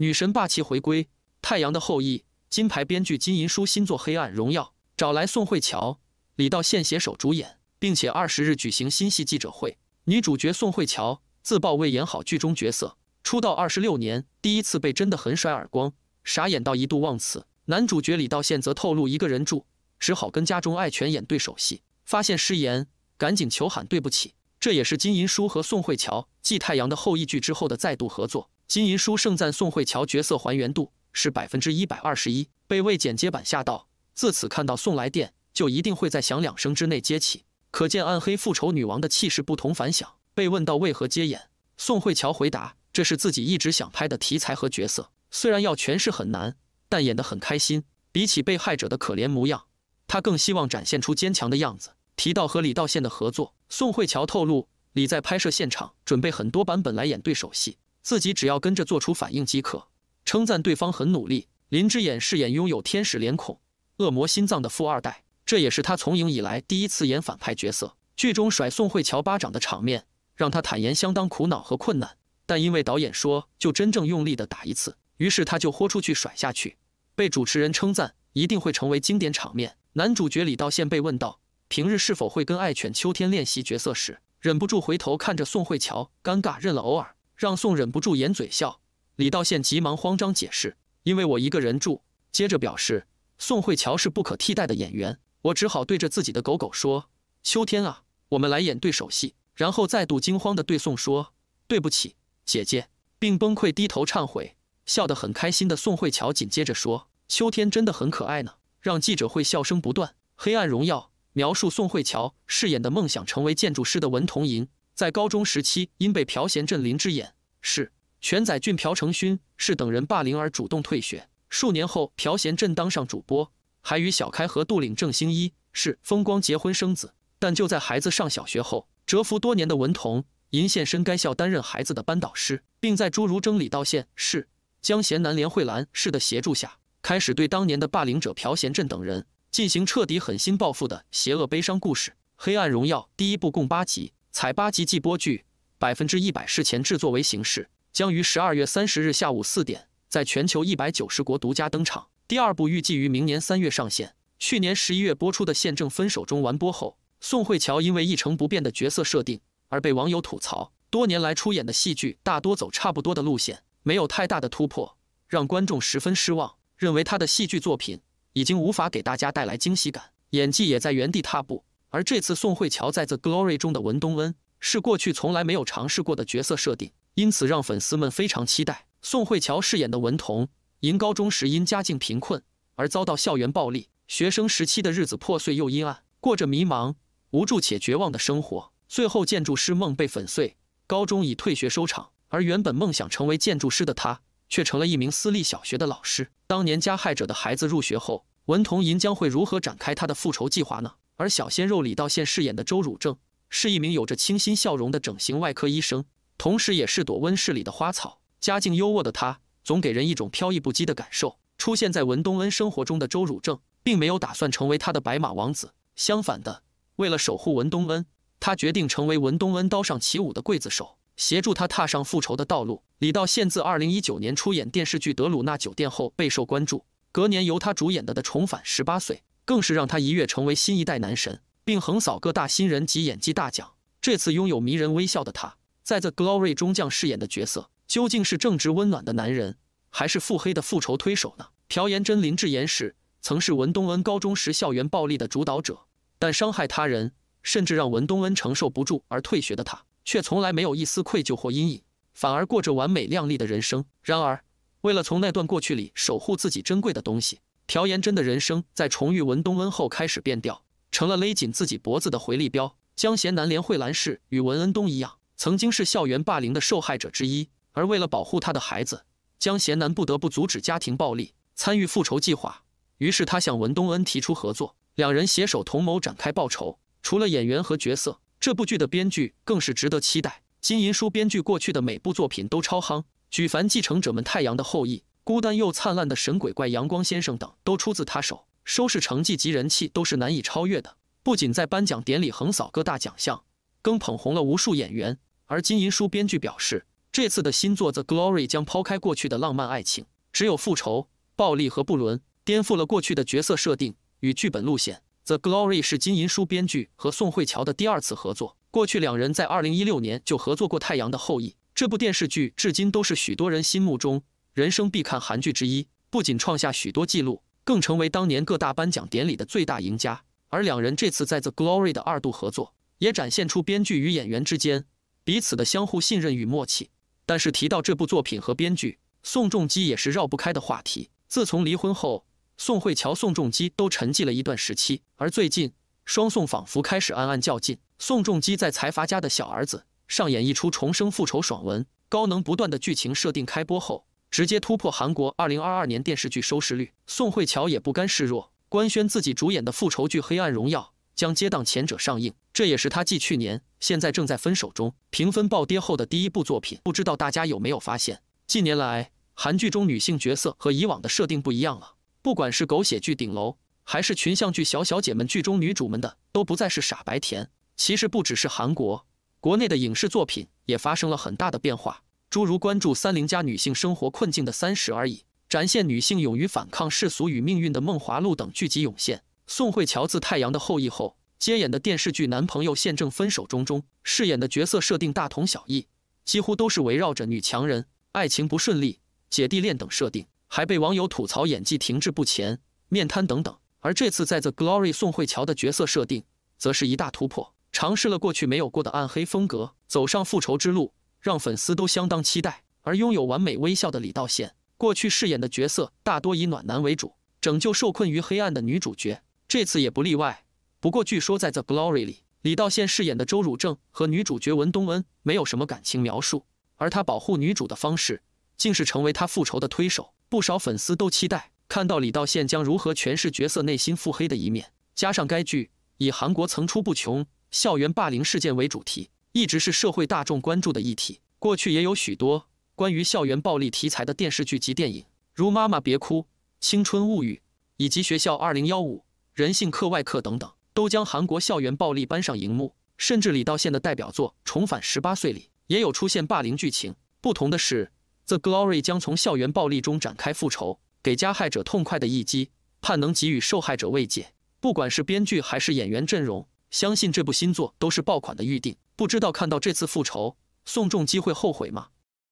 女神霸气回归，《太阳的后裔》金牌编剧金银书新作《黑暗荣耀》找来宋慧乔、李道宪携手主演，并且二十日举行新戏记者会。女主角宋慧乔自曝未演好剧中角色，出道二十六年第一次被真的很甩耳光，傻眼到一度忘词。男主角李道宪则透露一个人住，只好跟家中爱犬演对手戏，发现失言赶紧求喊对不起。这也是金银书和宋慧乔继《太阳的后裔》剧之后的再度合作。金银书盛赞宋慧乔角色还原度是百分之一百二十一，被未剪接版吓到。自此看到送来电，就一定会在响两声之内接起。可见《暗黑复仇女王》的气势不同凡响。被问到为何接演，宋慧乔回答：“这是自己一直想拍的题材和角色，虽然要诠释很难，但演得很开心。比起被害者的可怜模样，她更希望展现出坚强的样子。”提到和李道宪的合作，宋慧乔透露：“李在拍摄现场准备很多版本来演对手戏。”自己只要跟着做出反应即可，称赞对方很努力。林之眼饰演拥有天使脸孔、恶魔心脏的富二代，这也是他从影以来第一次演反派角色。剧中甩宋慧乔巴掌的场面，让他坦言相当苦恼和困难。但因为导演说就真正用力的打一次，于是他就豁出去甩下去。被主持人称赞一定会成为经典场面。男主角李道宪被问到平日是否会跟爱犬秋天练习角色时，忍不住回头看着宋慧乔，尴尬认了。偶尔。让宋忍不住掩嘴笑，李道宪急忙慌张解释：“因为我一个人住。”接着表示宋慧乔是不可替代的演员，我只好对着自己的狗狗说：“秋天啊，我们来演对手戏。”然后再度惊慌地对宋说：“对不起，姐姐！”并崩溃低头忏悔。笑得很开心的宋慧乔紧接着说：“秋天真的很可爱呢。”让记者会笑声不断。《黑暗荣耀》描述宋慧乔饰演的梦想成为建筑师的文童银。在高中时期，因被朴贤镇林之眼是全载俊、朴成勋是等人霸凌而主动退学。数年后，朴贤镇当上主播，还与小开和杜岭正兴一是风光结婚生子。但就在孩子上小学后，蛰伏多年的文童银现身该校担任孩子的班导师，并在诸如征李道宪是江贤南、连慧兰氏的协助下，开始对当年的霸凌者朴贤镇等人进行彻底狠心报复的邪恶悲伤故事《黑暗荣耀》第一部共八集。《采八集季播剧》百分之一百事前制作为形式，将于十二月三十日下午四点在全球一百九十国独家登场。第二部预计于明年三月上线。去年十一月播出的《宪政分手》中完播后，宋慧乔因为一成不变的角色设定而被网友吐槽，多年来出演的戏剧大多走差不多的路线，没有太大的突破，让观众十分失望，认为她的戏剧作品已经无法给大家带来惊喜感，演技也在原地踏步。而这次宋慧乔在《The Glory》中的文东恩是过去从来没有尝试过的角色设定，因此让粉丝们非常期待宋慧乔饰演的文童因高中时因家境贫困而遭到校园暴力，学生时期的日子破碎又阴暗，过着迷茫、无助且绝望的生活。最后建筑师梦被粉碎，高中以退学收场。而原本梦想成为建筑师的他，却成了一名私立小学的老师。当年加害者的孩子入学后，文童银将会如何展开他的复仇计划呢？而小鲜肉李道宪饰演的周汝正是一名有着清新笑容的整形外科医生，同时也是朵温室里的花草。家境优渥的他，总给人一种飘逸不羁的感受。出现在文东恩生活中的周汝正，并没有打算成为他的白马王子。相反的，为了守护文东恩，他决定成为文东恩刀上起舞的刽子手，协助他踏上复仇的道路。李道宪自2019年出演电视剧《德鲁纳酒店》后备受关注，隔年由他主演的《的重返十八岁》。更是让他一跃成为新一代男神，并横扫各大新人及演技大奖。这次拥有迷人微笑的他，在《The Glory》中将饰演的角色究竟是正直温暖的男人，还是腹黑的复仇推手呢？朴妍真、林智妍时曾是文东恩高中时校园暴力的主导者，但伤害他人，甚至让文东恩承受不住而退学的他，却从来没有一丝愧疚或阴影，反而过着完美靓丽的人生。然而，为了从那段过去里守护自己珍贵的东西。朴妍珍的人生在重遇文东恩后开始变调，成了勒紧自己脖子的回力标。姜贤南连惠兰氏与文恩东一样，曾经是校园霸凌的受害者之一，而为了保护他的孩子，姜贤南不得不阻止家庭暴力，参与复仇计划。于是他向文东恩提出合作，两人携手同谋展开报仇。除了演员和角色，这部剧的编剧更是值得期待。金银书编剧过去的每部作品都超夯，《举凡继承者们》《太阳的后裔》。孤单又灿烂的神鬼怪，阳光先生等都出自他手，收视成绩及人气都是难以超越的。不仅在颁奖典礼横扫各大奖项，更捧红了无数演员。而金银淑编剧表示，这次的新作《The Glory》将抛开过去的浪漫爱情，只有复仇、暴力和不伦，颠覆了过去的角色设定与剧本路线。《The Glory》是金银淑编剧和宋慧乔的第二次合作，过去两人在二零一六年就合作过《太阳的后裔》这部电视剧，至今都是许多人心目中。人生必看韩剧之一，不仅创下许多记录，更成为当年各大颁奖典礼的最大赢家。而两人这次在《The Glory》的二度合作，也展现出编剧与演员之间彼此的相互信任与默契。但是提到这部作品和编剧宋仲基，也是绕不开的话题。自从离婚后，宋慧乔、宋仲基都沉寂了一段时期，而最近双宋仿佛开始暗暗较劲。宋仲基在《财阀家的小儿子》上演一出重生复仇爽文，高能不断的剧情设定开播后。直接突破韩国二零二二年电视剧收视率，宋慧乔也不甘示弱，官宣自己主演的复仇剧《黑暗荣耀》将接档前者上映。这也是她继去年现在正在分手中评分暴跌后的第一部作品。不知道大家有没有发现，近年来韩剧中女性角色和以往的设定不一样了。不管是狗血剧顶楼，还是群像剧小小姐们，剧中女主们的都不再是傻白甜。其实不只是韩国，国内的影视作品也发生了很大的变化。诸如关注三零加女性生活困境的《三十而已》，展现女性勇于反抗世俗与命运的《梦华录》等剧集涌现。宋慧乔自《太阳的后裔》后接演的电视剧《男朋友》《宪正分手中》中饰演的角色设定大同小异，几乎都是围绕着女强人、爱情不顺利、姐弟恋等设定，还被网友吐槽演技停滞不前、面瘫等等。而这次在《The Glory》宋慧乔的角色设定则是一大突破，尝试了过去没有过的暗黑风格，走上复仇之路。让粉丝都相当期待。而拥有完美微笑的李道宪，过去饰演的角色大多以暖男为主，拯救受困于黑暗的女主角，这次也不例外。不过，据说在《The Glory》里，李道宪饰演的周汝正和女主角文东恩没有什么感情描述，而他保护女主的方式，竟是成为他复仇的推手。不少粉丝都期待看到李道宪将如何诠释角色内心腹黑的一面。加上该剧以韩国层出不穷校园霸凌事件为主题。一直是社会大众关注的议题。过去也有许多关于校园暴力题材的电视剧及电影，如《妈妈别哭》《青春物语》以及《学校2015》《人性课外课》等等，都将韩国校园暴力搬上荧幕。甚至李道宪的代表作《重返十八岁》里也有出现霸凌剧情。不同的是，《The Glory》将从校园暴力中展开复仇，给加害者痛快的一击，盼能给予受害者慰藉。不管是编剧还是演员阵容，相信这部新作都是爆款的预定。不知道看到这次复仇，宋仲基会后悔吗？